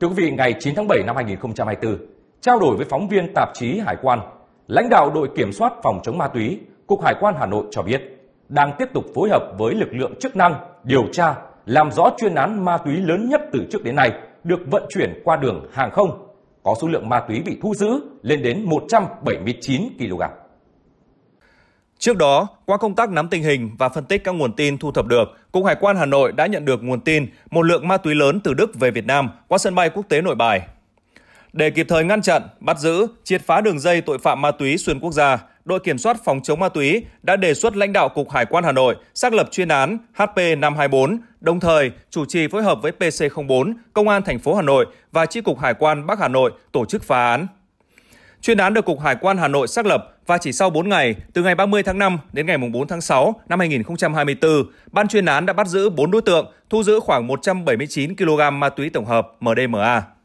Thưa quý vị, ngày 9 tháng 7 năm 2024, trao đổi với phóng viên tạp chí Hải quan, lãnh đạo đội kiểm soát phòng chống ma túy, Cục Hải quan Hà Nội cho biết, đang tiếp tục phối hợp với lực lượng chức năng điều tra, làm rõ chuyên án ma túy lớn nhất từ trước đến nay được vận chuyển qua đường hàng không, có số lượng ma túy bị thu giữ lên đến 179 kg. Trước đó, qua công tác nắm tình hình và phân tích các nguồn tin thu thập được, Cục Hải quan Hà Nội đã nhận được nguồn tin một lượng ma túy lớn từ Đức về Việt Nam qua sân bay quốc tế Nội Bài. Để kịp thời ngăn chặn, bắt giữ, triệt phá đường dây tội phạm ma túy xuyên quốc gia, đội kiểm soát phòng chống ma túy đã đề xuất lãnh đạo Cục Hải quan Hà Nội xác lập chuyên án HP524, đồng thời chủ trì phối hợp với PC04, Công an thành phố Hà Nội và Chi cục Hải quan Bắc Hà Nội tổ chức phá án. Chuyên án được Cục Hải quan Hà Nội xác lập và chỉ sau 4 ngày, từ ngày 30 tháng 5 đến ngày 4 tháng 6 năm 2024, ban chuyên án đã bắt giữ 4 đối tượng, thu giữ khoảng 179 kg ma túy tổng hợp MDMA.